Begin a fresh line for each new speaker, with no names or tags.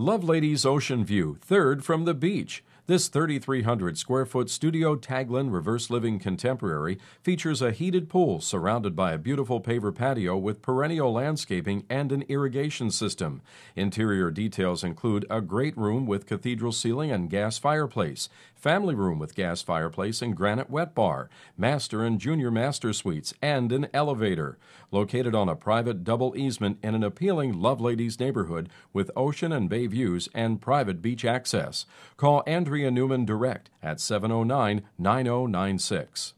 Lovelady's Ocean View, third from the beach. This 3,300 square foot Studio Taglin Reverse Living Contemporary features a heated pool surrounded by a beautiful paver patio with perennial landscaping and an irrigation system. Interior details include a great room with cathedral ceiling and gas fireplace, family room with gas fireplace and granite wet bar, master and junior master suites, and an elevator. Located on a private double easement in an appealing Love Ladies neighborhood with ocean and bay views and private beach access. Call Andrea Gloria Newman direct at 709 9096.